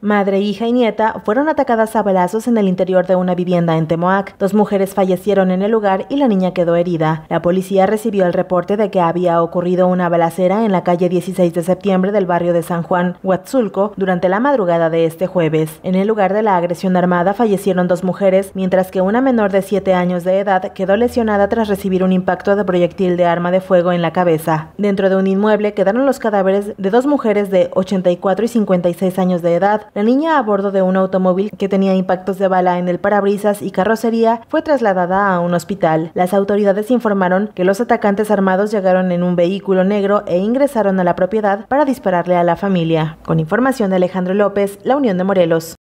Madre, hija y nieta fueron atacadas a balazos en el interior de una vivienda en Temoac. Dos mujeres fallecieron en el lugar y la niña quedó herida. La policía recibió el reporte de que había ocurrido una balacera en la calle 16 de septiembre del barrio de San Juan, Huatzulco, durante la madrugada de este jueves. En el lugar de la agresión armada fallecieron dos mujeres, mientras que una menor de 7 años de edad quedó lesionada tras recibir un impacto de proyectil de arma de fuego en la cabeza. Dentro de un inmueble quedaron los cadáveres de dos mujeres de 84 y 56 años de edad la niña a bordo de un automóvil que tenía impactos de bala en el parabrisas y carrocería fue trasladada a un hospital. Las autoridades informaron que los atacantes armados llegaron en un vehículo negro e ingresaron a la propiedad para dispararle a la familia. Con información de Alejandro López, La Unión de Morelos.